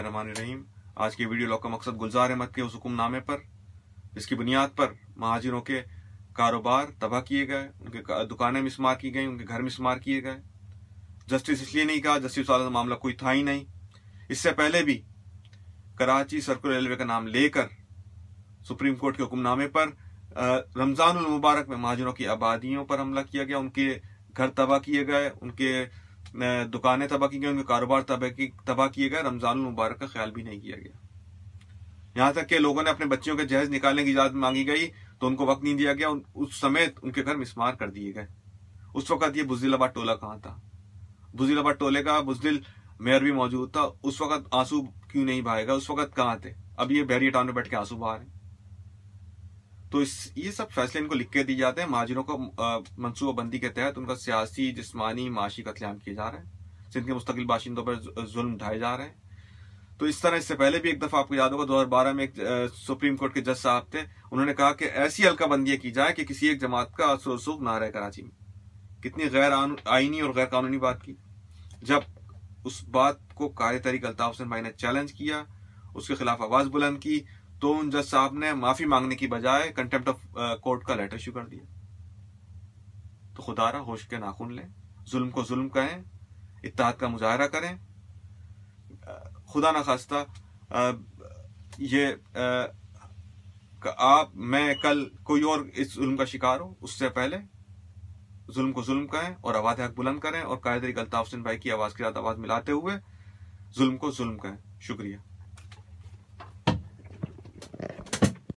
रहीम आज के video lock का मकसद गुलजार अहमद के उस हुक्मनामे पर जिसकी बुनियाद पर महाजिरों के कारोबार तबाह किए गए उनके दुकानें मिसमार की गई उनके घर मिसमार किए गए जस्टिस इसलिए नहीं कहा जस्टिस वाला मामला कोई था ही नहीं इससे पहले भी कराची सर्कुलर रेलवे का नाम लेकर सुप्रीम कोर्ट के हुक्मनामे पर रमजान मुबारक में महाजनों की आबादियों पर हमला किया गया उनके घर तबाह किए गए उनके दुकानें तबाह की गई उनके कारोबार तबाह किए गए रमजान मुबारक का ख्याल भी नहीं किया गया यहां तक कि लोगों ने अपने बच्चियों के जहेज निकालने की इजाजत मांगी गई तो उनको वक्त नहीं दिया गया उस समेत उनके घर मिसमार कर दिए गए उस वक्त ये बुजिलाबाद टोला कहाँ था बुजिलाबाद टोले का बुजदिल मेयर भी मौजूद था उस वक्त आंसू क्यों नहीं भाएगा उस वक्त कहां थे अब ये बैरियर टाउन में बैठ के आंसू बहा रहे हैं तो इस ये सब फैसले इनको लिख के दिए जाते हैं माजिरों को मनसूबाबंदी के तहत उनका सियासी जिसमानी माशी कतलेम किए जा रहे हैं सिंध के मुस्तकिल बाशिंदों पर जुल्म ढाए जा रहे हैं तो इस तरह इससे पहले भी एक दफा आपको याद होगा दो में एक सुप्रीम कोर्ट के जज साहब थे उन्होंने कहा कि ऐसी हल्काबंदियां की जाए कि किसी एक जमात का असर ना रहे कराची में कितनी गैर आईनी और गैर कानूनी बात की जब उस बात को कार्य तरीक अल्ताफ हुसैन भाई ने चैलेंज किया उसके खिलाफ आवाज बुलंद की तो उन जज साहब ने माफी मांगने की बजाय कंटेम्प्ट ऑफ कोर्ट का लेटर इशू कर दिया तो खुदारा होश के नाखून लें जुल्म को जुल्म कहें इतिहाद का मुजाहरा करें uh, खुदा ना खास्ता uh, ये आ, uh, आप मैं कल कोई और इस जुल्म का शिकार हो उससे पहले जुल्म को जुल्म कहें और आवाज हक बुलंद करें और कायदरी अलताफ सिंह भाई की आवाज़ के साथ आवाज़ मिलाते हुए जुल्म को जुल्म कहें शुक्रिया